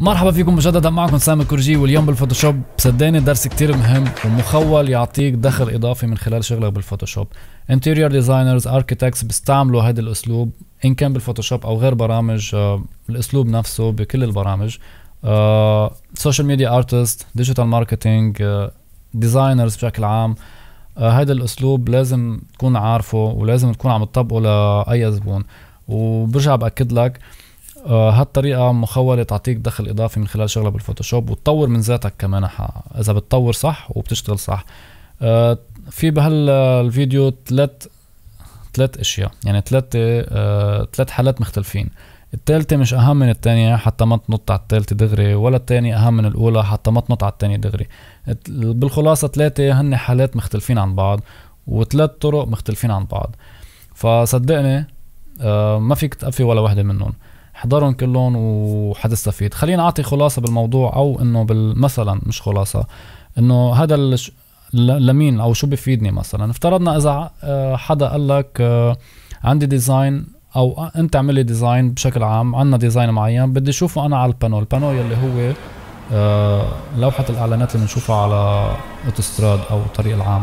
مرحبا فيكم مجددا معكم سامي كورجي واليوم بالفوتوشوب صدقني درس كتير مهم ومخول يعطيك دخل اضافي من خلال شغلك بالفوتوشوب انتيريور ديزاينرز اركيتكتس بيستعملوا هذا الاسلوب ان كان بالفوتوشوب او غير برامج آه الاسلوب نفسه بكل البرامج سوشيال ميديا ارتست ديجيتال ماركتينج ديزاينرز بشكل عام هذا آه الاسلوب لازم تكون عارفه ولازم تكون عم تطبقه لاي زبون وبرجع باكد لك آه، هالطريقه مخوله تعطيك دخل اضافي من خلال شغله بالفوتوشوب وتطور من ذاتك كمان اذا بتطور صح وبتشتغل صح آه، في بهالفيديو ثلاث ثلاث اشياء يعني ثلاث ثلاث آه، حالات مختلفين الثالثة مش أهم من الثانية حتى ما تنط على الثالثة دغري ولا الثانية أهم من الأولى حتى ما تنط على الثانية دغري بالخلاصة ثلاثة هن حالات مختلفين عن بعض وثلاث طرق مختلفين عن بعض فصدقني ما فيك تقفي ولا واحدة منهم حضرهم كلهم وحتستفيد خلينا اعطي خلاصه بالموضوع او انه مثلا مش خلاصه انه هذا الش... لمين او شو بفيدني مثلا افترضنا اذا آه، حدا قال لك آه، عندي ديزاين او انت اعمل لي ديزاين بشكل عام عندنا ديزاين معين بدي اشوفه انا على البانو البانو يلي هو آه، لوحة الاعلانات اللي بنشوفها على اوتوستراد او الطريق العام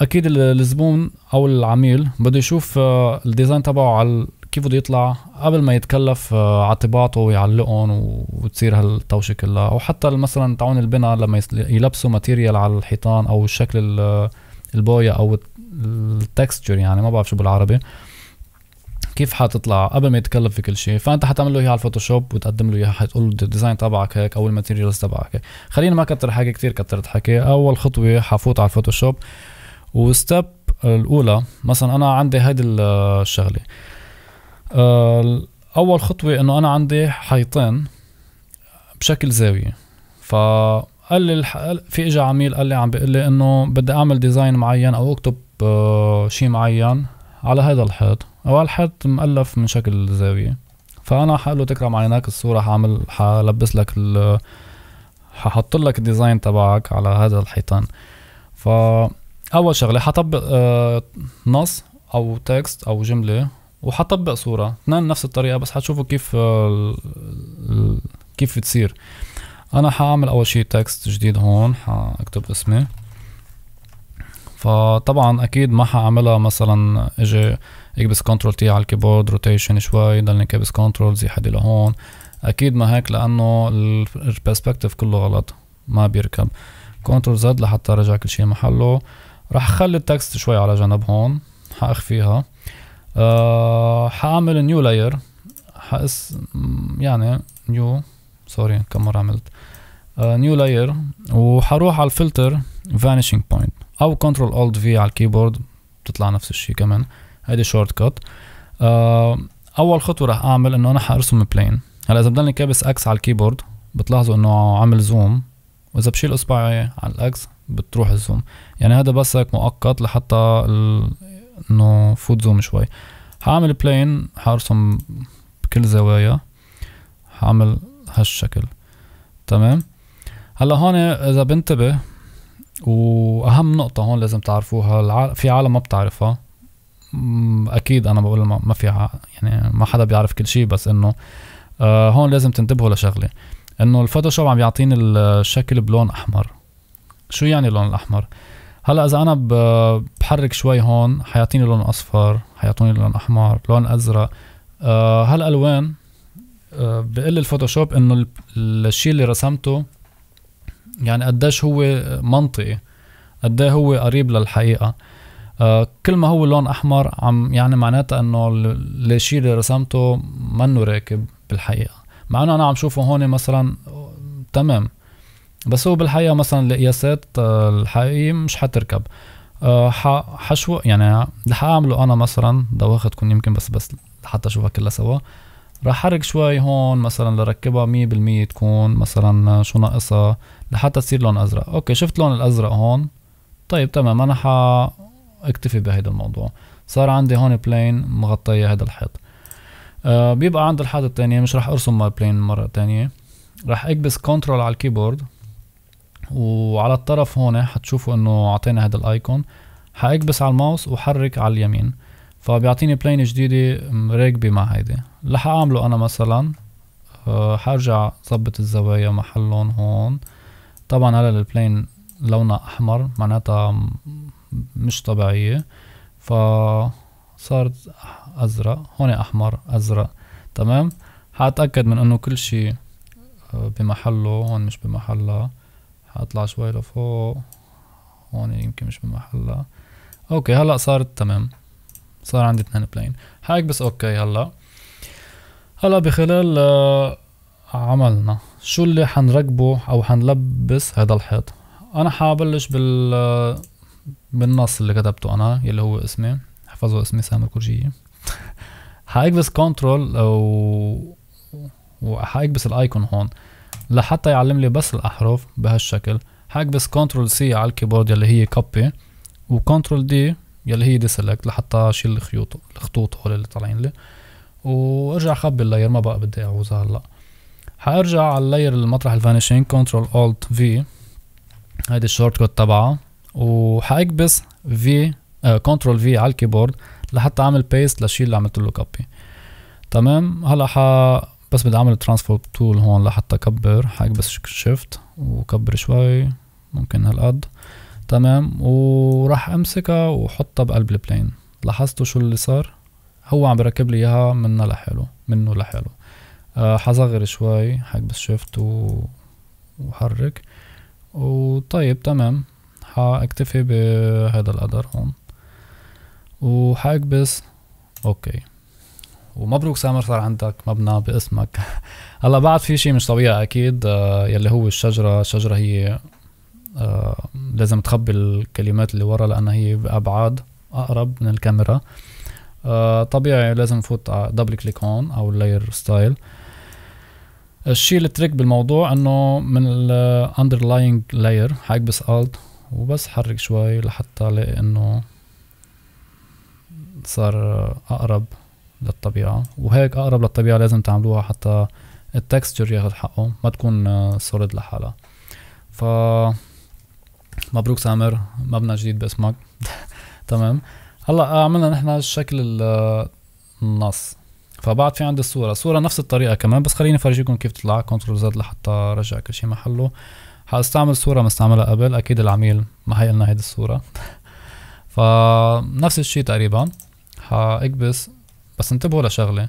اكيد الزبون او العميل بده يشوف الديزاين تبعه على كيف بده يطلع قبل ما يتكلف آه، على طباعته ويعلقهم وتصير هالطوشه كلها او حتى مثلا تعون البنا لما يلبسوا ماتيريال على الحيطان او شكل البويا او التكستشر يعني ما بعرف شو بالعربي كيف حتطلع قبل ما يتكلف في كل شيء فانت حتعمل له اياها على الفوتوشوب وتقدم له اياها حتقول له الديزاين تبعك هيك او الماتيريالز تبعك هيك خلينا ما كتر حكي كثير كترت حكي اول خطوه حفوت على الفوتوشوب وستب الاولى مثلا انا عندي هيدي آه، الشغله آه، اول خطوه انه انا عندي حيطين بشكل زاويه فقال لي في اجى عميل قال لي عم بيقول لي انه بدي اعمل ديزاين معين او اكتب آه، شيء معين على هذا الحيط او الحيط مؤلف من شكل زاويه فانا حقول له تكرم عينك الصوره حعمل حلبس لك ال ححط لك الديزاين تبعك على هذا الحيطان فاول شغله حطبق آه، نص او تكست او جمله وحطبق صوره اثنين نعم، نفس الطريقه بس حتشوفوا كيف آه، كيف بتصير انا حاعمل اول شيء تكست جديد هون حاكتب اسمي فطبعا اكيد ما حاعملها مثلا اجي اكبس كنترول تي على الكيبورد روتيشن شوي ضلني كبس كنترول زي حدي لهون اكيد ما هيك لانه البرسبكتيف كله غلط ما بيركب كنترول زد لحتى رجع كل شيء محله راح اخلي التكست شوي على جنب هون حاخفيها أه حاعمل نيو لاير حاس يعني نيو سوري كم مرة عملت نيو آه، لاير وحروح على الفلتر vanishing بوينت او كنترول اولد في على الكيبورد بتطلع نفس الشيء كمان هيدي شورت كات أه اول خطوة رح اعمل انه انا حارسم بلين هلا اذا بضلني كابس اكس على الكيبورد بتلاحظوا انه عمل زوم واذا بشيل اصبعي على الاكس بتروح الزوم يعني هذا بس هيك مؤقت لحتى انه فوت زوم شوي هعمل بلين هرسم بكل زوايا هعمل هالشكل تمام هلا هون اذا بنتبه واهم نقطة هون لازم تعرفوها الع... في عالم ما بتعرفها اكيد انا بقول ما, ما في ع... يعني ما حدا بيعرف كل شيء بس انه آه هون لازم تنتبهوا لشغلة انه الفوتوشوب عم يعطيني الشكل بلون احمر شو يعني اللون الاحمر هلا اذا انا بحرك شوي هون حيعطيني لون اصفر حيعطوني لون احمر لون ازرق أه هالالوان أه بقول الفوتوشوب انه الشيء اللي رسمته يعني قديش هو منطقي قد هو قريب للحقيقه أه كل ما هو لون احمر عم يعني معناتها انه الشيء اللي رسمته منه راكب بالحقيقه مع انه انا عم شوفه هون مثلا تمام بس هو بالحقيقه مثلا القياسات الحقيقيه آه، مش حتركب آه، حشو يعني رح اعمله انا مثلا دواختكم يمكن بس بس حتى اشوفها كلها سوا رح احرك شوي هون مثلا لركبها مية بالمية تكون مثلا شو ناقصها لحتى تصير لون ازرق اوكي شفت لون الازرق هون طيب تمام انا حاكتفي بهيدا الموضوع صار عندي هون بلين مغطية هذا الحيط آه بيبقى عند الحيط التانية مش رح ارسم مع بلين مرة تانية رح اكبس كنترول على الكيبورد وعلى الطرف هون حتشوفوا انه اعطينا هذا الايكون حاكبس على الماوس وحرك على اليمين فبيعطيني بلين جديدة راكبة مع هيدي اللي حاعمله انا مثلا أه حارجع ظبط الزوايا محلهم هون طبعا هلا البلين لونها احمر معناتها مش طبيعية فصارت ازرق هون احمر ازرق تمام حاتأكد من انه كل شي آه، بمحله هون مش بمحلها اطلع شوي لفوق هون يمكن مش بمحلها اوكي هلا صارت تمام صار عندي اثنين بلين حاكبس اوكي هلا هلا بخلال آه، عملنا شو اللي حنركبه او حنلبس هذا الحيط انا حابلش بال آه، بالنص اللي كتبته انا يلي هو اسمي احفظوا اسمي سامر كورجية حاكبس كنترول او وحاكبس الايكون هون لحتى يعلم لي بس الأحرف بهالشكل حكبس كنترول سي على الكيبورد يلي هي كوبي وكنترول دي يلي هي دي لحتى اشيل الخيوط الخطوط هول اللي طالعين لي وارجع خبي اللاير ما بقى بدي اعوزها هلا حارجع على اللاير المطرح الفانيشين كنترول الت في هيدي الشورت كود تبعها وحاكبس في كنترول في على الكيبورد لحتى اعمل بيست للشيء اللي عملت له كوبي تمام هلا ح بس بدي اعمل ترانسفورم تول هون لحتى اكبر بس شيفت وكبر شوي ممكن هالقد تمام وراح امسكها وحطها بقلب البلين لاحظتوا شو اللي صار هو عم بركب لي اياها منه لحاله منه لحاله أه حصغر شوي بس شيفت و... وحرك وطيب تمام حاكتفي بهذا القدر هون وحاكبس اوكي ومبروك سامر صار عندك مبنى باسمك هلا بعد في شيء مش طبيعي اكيد آه، يلي هو الشجره الشجره هي آه، لازم تخبي الكلمات اللي ورا لانها هي بابعاد اقرب من الكاميرا آه، طبيعي لازم نفوت دبل كليك هون او لاير ستايل الشيء التريك بالموضوع انه من الاندرلاينج لاير حاكبس الت وبس حرك شوي لحتى الاقي انه صار اقرب للطبيعة وهيك أقرب للطبيعة لازم تعملوها حتى التكستشر ياخد حقه ما تكون آه، سوليد لحالها ف مبروك سامر مبنى جديد باسمك تمام هلا آه، عملنا نحن شكل آه، النص فبعد في عندي الصورة الصورة نفس الطريقة كمان بس خليني افرجيكم كيف تطلع كنترول زد لحتى ارجع كل شيء محله حاستعمل صورة مستعملة قبل اكيد العميل ما هيقلنا هيدي الصورة فنفس الشيء تقريبا حاكبس بس انتبهوا لشغله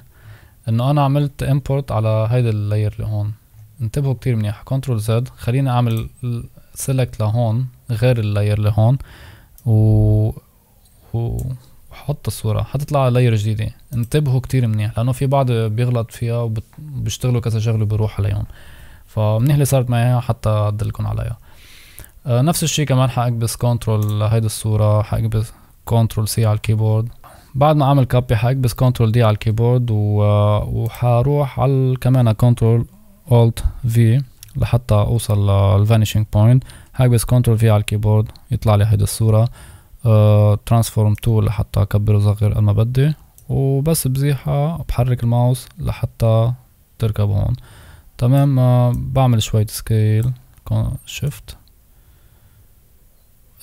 انه انا عملت امبورت على هيدا اللاير اللي هون انتبهوا كتير منيح كنترول زد خليني اعمل سيلكت لهون غير اللاير اللي هون و وحط الصورة حتطلع على لاير جديدة انتبهوا كتير منيح لأنه في بعض بيغلط فيها وبيشتغلوا كذا شغلة بيروح عليهم فمنيح اللي صارت معي حتى أدلكم عليها آه نفس الشي كمان حأكبس كنترول لهيدي الصورة حأكبس كنترول سي على الكيبورد بعد ما عامل كوبي بس كنترول دي على الكيبورد و... آه، وحاروح على كمان كنترول الت في لحتى اوصل للفانيشينج بوينت بس كنترول في على الكيبورد يطلع لي هيدي الصورة ترانسفورم آه، تول لحتى اكبر وصغر قد ما بدي وبس بزيحة بحرك الماوس لحتى تركب هون تمام آه، بعمل شوية سكيل شيفت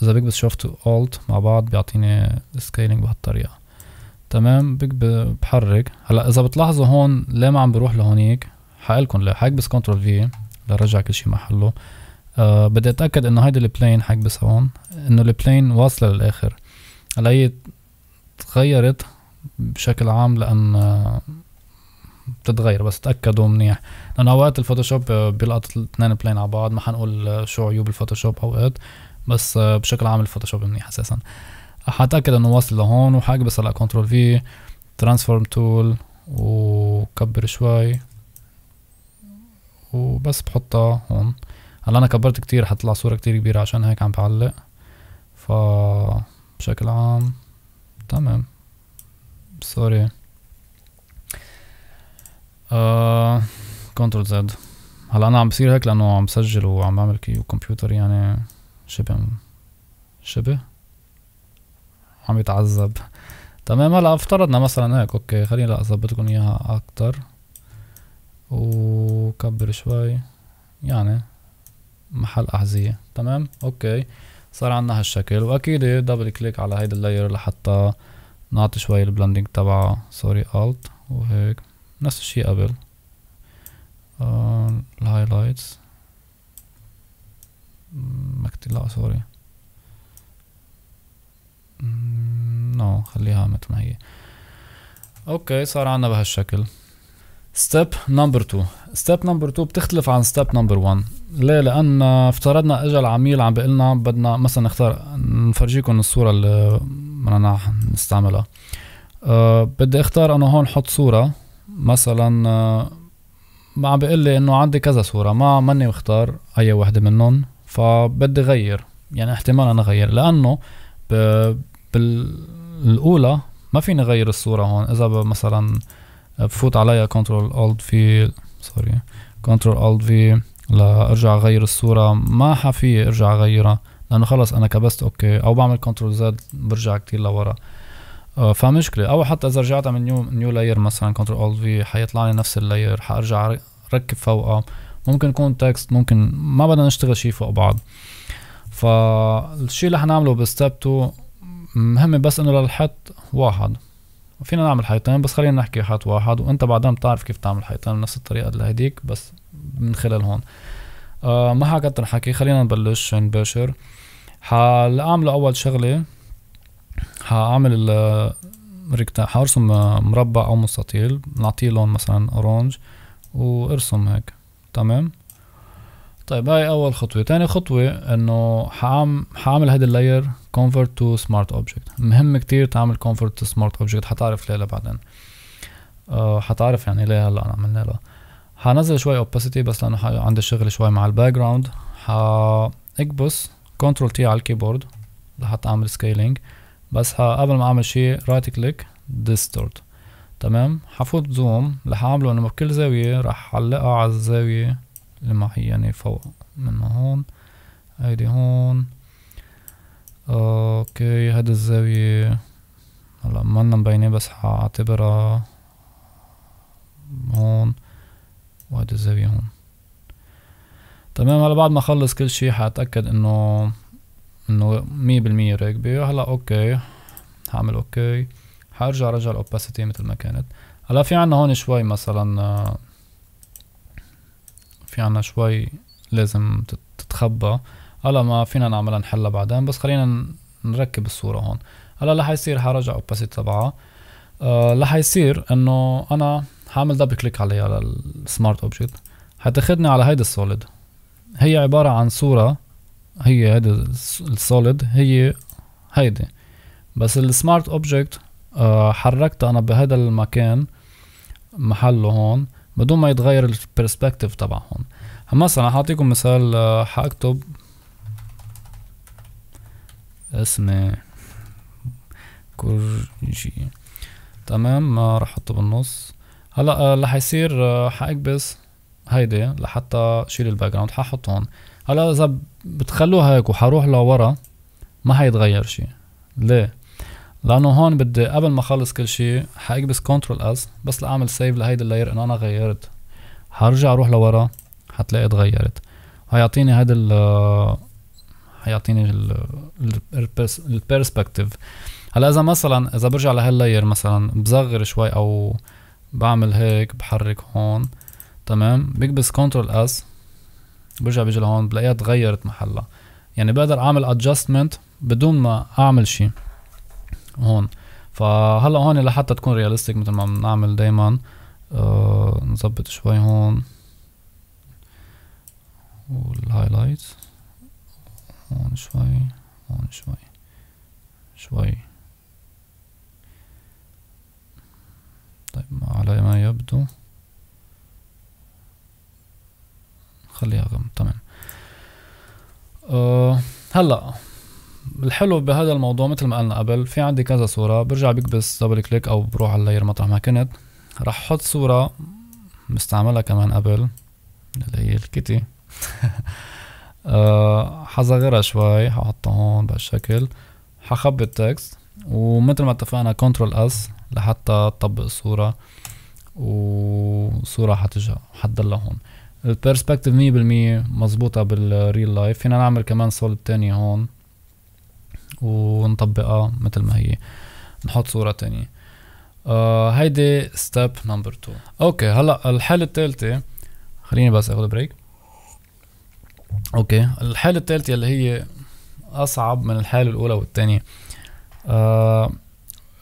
اذا بكبس شيفت والت مع بعض بيعطيني سكيلينج بهالطريقة تمام بحرك هلا اذا بتلاحظوا هون ليه ما عم بروح لهونيك حقلكم ليه حكبس كنترول في لرجع كل شيء محله أه بدي اتاكد انه هيدي البلين حكبسها هون انه البلين واصله للاخر هلا هي تغيرت بشكل عام لان آه، بتتغير بس تاكدوا منيح لانه اوقات الفوتوشوب بيلقط الاثنين بلين على بعض ما حنقول شو عيوب الفوتوشوب اوقات بس آه، بشكل عام الفوتوشوب منيح اساسا حتأكد انه واصل لهون وحاجة بس على كنترول في ترانسفورم تول وكبر شوي وبس بحطها هون هلا انا كبرت كتير حتطلع صورة كتير كبيرة عشان هيك عم بعلق ف بشكل عام تمام سوري آه كنترول زد هلا انا عم بصير هيك لانه عم بسجل وعم بعمل كيو كمبيوتر يعني شبه شبه عم يتعذب تمام هلا افترضنا مثلا هيك اوكي خليني لا لكم اياها اكتر وكبر شوي يعني محل احذية تمام اوكي صار عنا هالشكل واكيد دبل كليك على هيدا اللاير لحتى نعطي شوي البلندنج تبعه سوري الت وهيك نفس الشي قبل آه، الهايلايتس ما لا سوري نو خليها مثل ما هي اوكي صار عنا بهالشكل ستيب نمبر 2 ستيب نمبر 2 بتختلف عن ستيب نمبر 1 ليه لان افترضنا اجى العميل عم بيقول لنا بدنا مثلا نختار نفرجيكم الصوره اللي بدنا نستعملها أه بدي اختار انا هون حط صوره مثلا أه، ما عم بيقول لي انه عندي كذا صوره ما ماني مختار اي وحده منهم فبدي غير يعني احتمال انا غير لانه بالاولى ما فيني اغير الصوره هون اذا مثلا بفوت عليها كنترول الت في سوري كنترول الت في لارجع اغير الصوره ما حفي ارجع اغيرها لانه خلص انا كبست اوكي او بعمل كنترول زد برجع كتير لورا آه، فمشكله او حتى اذا رجعت من نيو نيو لاير مثلا كنترول الت في حيطلع لي نفس اللاير حارجع ركب فوقها ممكن يكون تكست ممكن ما بدنا نشتغل شيء فوق بعض فالشي اللي حنعمله بستيب 2 مهم بس انه للحيط واحد فينا نعمل حيطين بس خلينا نحكي حيط واحد وانت بعدين بتعرف كيف تعمل حيطين بنفس الطريقه اللي هديك بس من خلال هون آه ما حكيت الحكي خلينا نبلش نباشر حاعمله اول شغله حاعمل الركتان حارسم مربع او مستطيل نعطيه لون مثلا اورنج وارسم هيك تمام طيب هاي اول خطوه تاني خطوه انه حعم حعمل هذا اللاير كونفرت تو سمارت اوبجكت مهم كتير تعمل كونفرت تو سمارت اوبجكت حتعرف ليه بعدين أه حتعرف يعني ليه هلا انا عملنا له حنزل شوي اوباسيتي بس لانه عندي شغل شوي مع الباك جراوند حاكبس كنترول تي على الكيبورد لحتى اعمل سكيلينج بس قبل ما اعمل شيء رايت كليك ديستورت تمام حفوت زوم رح اعمله انه بكل زاويه رح علقها على الزاويه المعينة يعني فوق من هون هيدي هون اوكي هاد الزاوية هلا منا مبينة بس حاعتبرها هون وهاد الزاوية هون تمام هلا بعد ما اخلص كل شي حاتأكد انه انه مية بالمية راكبة هلا اوكي حاعمل اوكي حارجع رجع الاوباسيتي مثل ما كانت هلا في عنا هون شوي مثلا آه، في عنا شوي لازم تتخبى هلا ما فينا نعملها نحلها بعدين بس خلينا نركب الصورة هون هلا اللي حيصير حرجع اوباسيتي تبعها اللي آه، حيصير انه انا حعمل دبل كليك عليها على السمارت اوبجكت حتاخدني على هيدا السوليد هي عبارة عن صورة هي هيدا السوليد هي هيدي بس السمارت اوبجكت آه، حركتها انا بهذا المكان محله هون بدون ما يتغير البرسبكتيف تبعهم مثلا حاعطيكم مثال آه، حاكتب اسمي كورجي تمام ما راح احطه بالنص هلا اللي آه، حيصير آه، حاكبس هيدي لحتى شيل الباك جراوند ححط هون هلا اذا بتخلوه هيك وحروح لورا ما حيتغير شي ليه لانه هون بدي قبل ما اخلص كل شيء حاكبس كنترول اس بس لاعمل سيف لهيدي اللاير انه انا غيرت حرجع اروح لورا حتلاقي تغيرت هيعطيني هذا ال هيعطيني البيرسبكتيف هلا اذا مثلا اذا برجع لهاللاير مثلا بصغر شوي او بعمل هيك بحرك هون تمام بكبس كنترول اس برجع بيجي لهون بلاقيها تغيرت محلها يعني بقدر اعمل ادجستمنت بدون ما اعمل شيء هون فهلا هون لحتى تكون رياليستيك مثل ما بنعمل دايما آه نظبط شوي هون والهايلايت هون شوي هون شوي شوي طيب على ما يبدو خليها غم تمام آه هلا الحلو بهذا الموضوع مثل ما قلنا قبل في عندي كذا صورة برجع بكبس دبل كليك او بروح على اللاير مطرح ما كنت رح احط صورة مستعملها كمان قبل اللي هي الكيتي آه، حصغرها شوي ححطها هون بهالشكل حخبي التكست ومثل ما اتفقنا كنترول اس لحتى تطبق الصورة وصورة حتجا حتضلها هون البيرسبكتيف مية بالمية مظبوطة بالريل لايف فينا نعمل كمان صلب تاني هون ونطبقها مثل ما هي نحط صورة تانية آه هيدي ستيب نمبر 2 اوكي هلا الحالة الثالثة خليني بس اخذ بريك اوكي الحالة الثالثة اللي هي اصعب من الحالة الاولى والثانية آه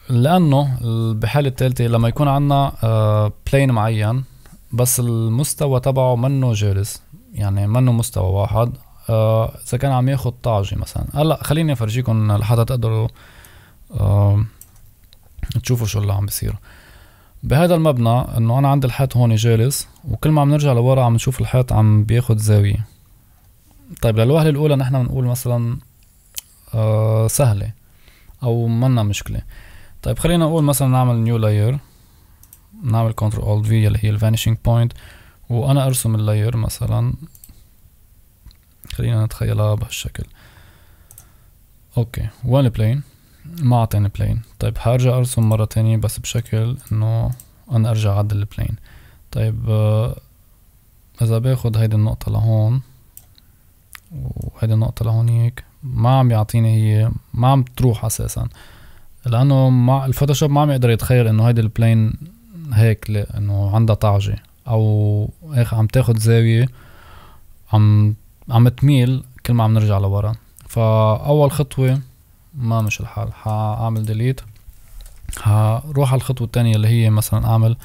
لانه بالحالة الثالثة لما يكون عندنا آه بلين معين بس المستوى تبعه منه جالس يعني منه مستوى واحد آه، اذا كان عم ياخد طعجه مثلا هلا خليني افرجيكم لحتى تقدروا آه، تشوفوا شو اللي عم بيصير بهذا المبنى انه انا عند الحيط هون جالس وكل ما عم نرجع لورا عم نشوف الحيط عم بياخد زاويه طيب للوهله الاولى نحن بنقول مثلا آه سهله او منا مشكله طيب خلينا نقول مثلا نعمل نيو لاير نعمل كنترول اولد في اللي هي الفانيشينج بوينت وانا ارسم اللاير مثلا خلينا نتخيلها بهالشكل اوكي وان بلين ما تاني بلين طيب حارجع ارسم مرة تانية بس بشكل انه انا ارجع اعدل البلين طيب آه، اذا باخد هيدي النقطة لهون وهيدي النقطة لهونيك ما عم يعطيني هي ما عم تروح اساسا لانه مع الفوتوشوب ما عم يقدر يتخيل انه هيدي البلين هيك لا انه عندها طعجة او اخ عم تاخد زاوية عم عم تميل كل ما عم نرجع لورا فاول خطوه ما مش الحال حاعمل ديليت هروح على الخطوه الثانيه اللي هي مثلا اعمل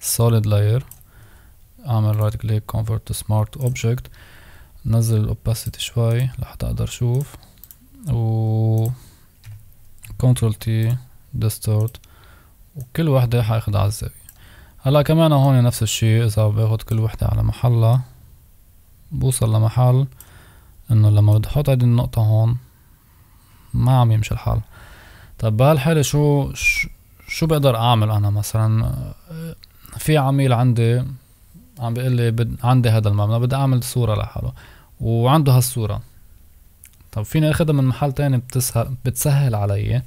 سوليد لاير اعمل رايت كليك كونفرت تو سمارت اوبجكت نزل الاوباسيتي شوي لحتى اقدر اشوف و كنترول تي ديستورت وكل وحدة حاخدها على الزاوية هلا كمان هون نفس الشي اذا باخد كل وحدة على محلها بوصل لمحل انه لما بدي احط هيدي النقطة هون ما عم يمشي الحال طب بهالحالة شو شو بقدر اعمل انا مثلا في عميل عندي عم بيقول لي عندي هذا المبنى بدي اعمل صورة لحاله وعنده هالصورة طب فيني اخدها من محل تاني بتسهل بتسهل علي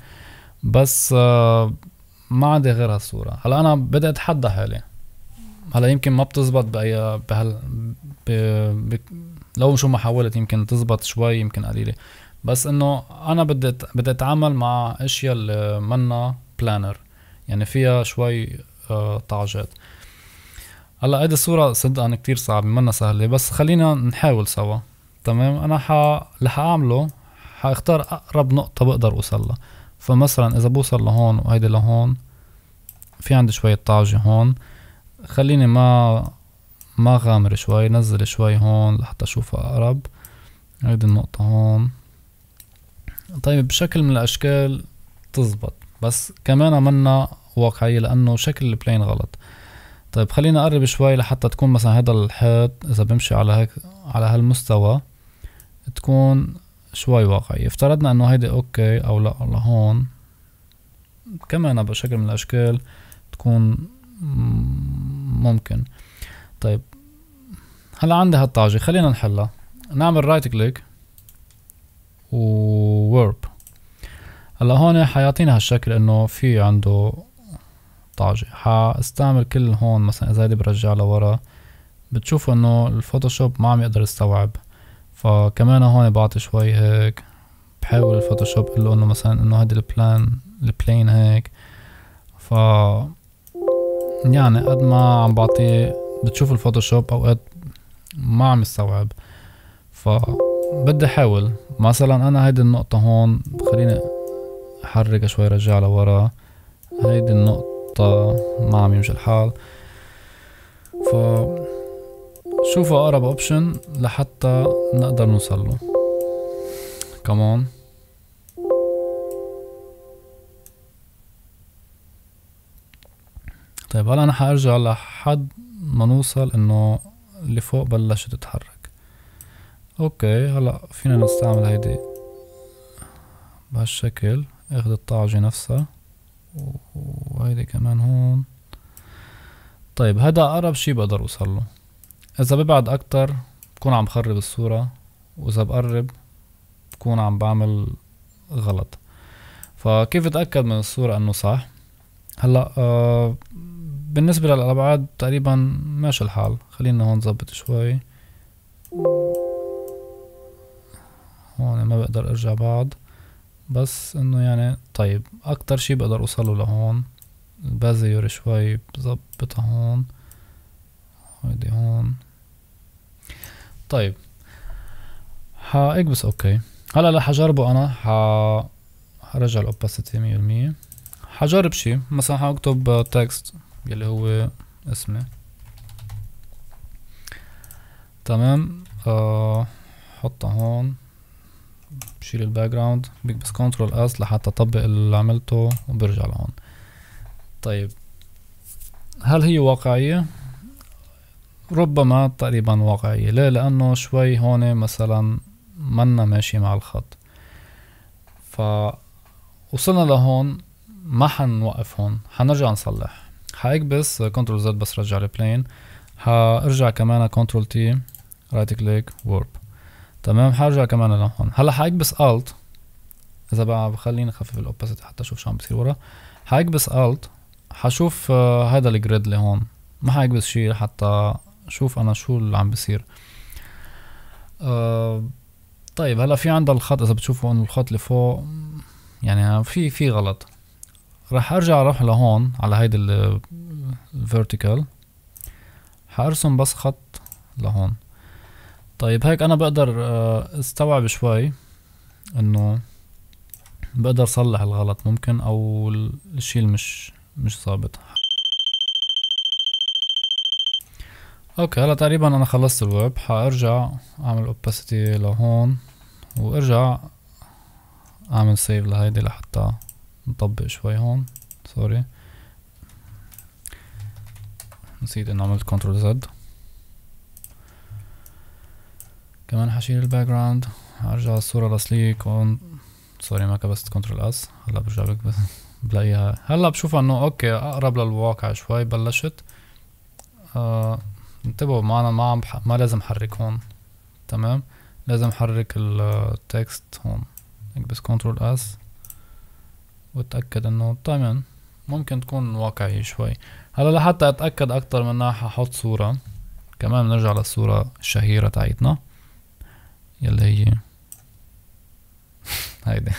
بس آه، ما عندي غير هالصورة هلا انا بدي اتحدى حالي هلا يمكن ما بتزبط بأي بهال ب... ب... لو شو ما حاولت يمكن تزبط شوي يمكن قليله بس انه انا بدي بدي اتعامل مع اشياء اللي منا بلانر يعني فيها شوي آه، طعجات هلا هيدي الصوره صدقا كتير صعبه منا سهله بس خلينا نحاول سوا تمام انا ح اللي حاعمله حاختار اقرب نقطه بقدر اوصل لها فمثلا اذا بوصل لهون وهيدي لهون في عندي شوية طعجة هون خليني ما ما غامر شوي نزل شوي هون لحتى اشوفها اقرب هيدي النقطة هون طيب بشكل من الاشكال تزبط بس كمان منا واقعية لانه شكل البلين غلط طيب خلينا اقرب شوي لحتى تكون مثلا هذا الحيط اذا بمشي على هيك على هالمستوى تكون شوي واقعية افترضنا انه هيدي اوكي او لا لهون كمان بشكل من الاشكال تكون ممكن طيب هلا عندي هالطاجة خلينا نحلها نعمل رايت كليك وورب هلا هون حيعطينا هالشكل انه في عنده طاجة حاستعمل كل هون مثلا اذا هيدي برجع لورا بتشوفوا انه الفوتوشوب ما عم يقدر يستوعب فكمان هون بعطي شوي هيك بحاول الفوتوشوب اقول له انه مثلا انه هيدي البلان البلين هيك ف يعني قد ما عم بعطيه بتشوف الفوتوشوب اوقات ما عم يستوعب فبدي احاول مثلا انا هيدي النقطة هون خليني احرك شوي رجع لورا هيدي النقطة ما عم يمشي الحال ف شوفوا اقرب اوبشن لحتى نقدر نوصل له كمان طيب هلا انا حارجع لحد ما نوصل انه اللي فوق بلشت تتحرك اوكي هلا فينا نستعمل هيدي بهالشكل اخذ الطعجه نفسها وهيدي كمان هون طيب هذا اقرب شي بقدر اوصل له اذا ببعد اكتر بكون عم خرب الصورة واذا بقرب بكون عم بعمل غلط فكيف اتاكد من الصورة انه صح هلا آه بالنسبة للأبعاد تقريبا ماشي الحال خلينا هون نظبط شوي هون ما بقدر ارجع بعض بس انه يعني طيب اكتر شي بقدر اوصله لهون البازيور شوي بظبطها هون هيدي هون طيب حاكبس اوكي هلا رح اجربه انا ح رجع الاوباسيتي مية بالمية حجرب شي مثلا حاكتب تكست اللي هو اسمه تمام آه حطه هون بشيل الباك جراوند بكبس كنترول اس لحتى اطبق اللي عملته وبرجع لهون طيب هل هي واقعية؟ ربما تقريبا واقعية ليه؟ لأنه شوي هون مثلا منا ماشي مع الخط ف وصلنا لهون ما حنوقف هون حنرجع نصلح حاكبس كنترول زد بس رجع البلين حارجع كمان كنترول تي رايت كليك وورب تمام حرجع كمان لهون هلا حاكبس الت اذا بقى خليني اخفف الاوباسيتي حتى اشوف شو عم بصير ورا حاكبس الت حشوف هيدا الجريد اللي هون ما حاكبس شي حتى شوف انا شو اللي عم بصير أه طيب هلا في عندها الخط اذا بتشوفوا انه الخط اللي فوق يعني في في غلط رح ارجع اروح لهون على هيدي vertical حارسم بس خط لهون طيب هيك انا بقدر آه، استوعب شوي انه بقدر صلح الغلط ممكن او الشيء مش مش ثابت اوكي هلا تقريبا انا خلصت الويب حارجع اعمل opacity لهون وارجع اعمل سيف لهيدي لحتى نطبق شوي هون سوري نسيت انه عملت كنترول زد كمان حشيل الباك جراوند ارجع الصورة الاصلية يكون سوري ما كبست كنترول اس هلا برجع لك بس بلاقيها هلا بشوف انه اوكي اقرب للواقع شوي بلشت آه انتبهوا ما انا ما عم بح... ما لازم احرك هون تمام لازم احرك التكست هون اكبس كنترول اس وتأكد انه طمن ممكن تكون واقعية شوي هلا لحتى اتأكد اكتر منها ححط صورة كمان بنرجع للصورة الشهيرة تاعتنا يلي هي هيدي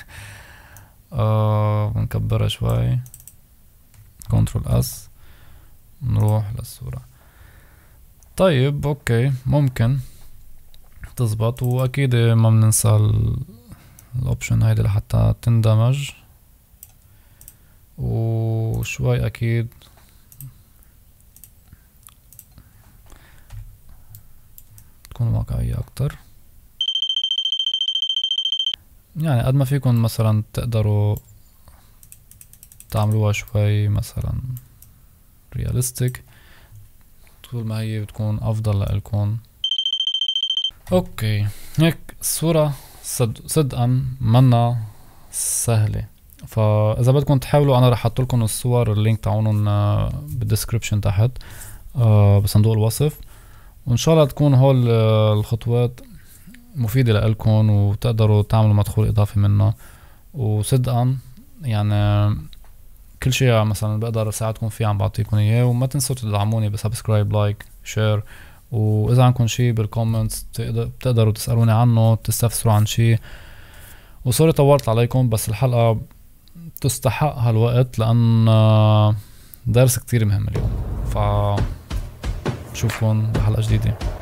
آه بنكبرها شوي كنترول اس نروح للصورة طيب اوكي ممكن تزبط واكيد ما بننسى الاوبشن هيدي لحتى تندمج وشوي اكيد تكون واقعية اكتر يعني قد ما فيكم مثلا تقدروا تعملوها شوي مثلا رياليستيك طول ما هي بتكون افضل لإلكم اوكي هيك الصورة صدقا منا سهلة فاذا بدكم تحاولوا انا رح احط لكم الصور اللينك تاعونهم آه، بالديسكربشن تحت آه، بصندوق الوصف وان شاء الله تكون هول آه، الخطوات مفيدة لإلكم وتقدروا تعملوا مدخول إضافي منها وصدقا يعني كل شيء مثلا بقدر اساعدكم فيه عم بعطيكم اياه وما تنسوا تدعموني بسبسكرايب لايك شير واذا عندكم شيء بالكومنتس بتقدروا تسالوني عنه تستفسروا عن شيء وسوري طولت عليكم بس الحلقه تستحق هالوقت لأن آه، درس كتير مهم اليوم ف بشوفكم بحلقة جديدة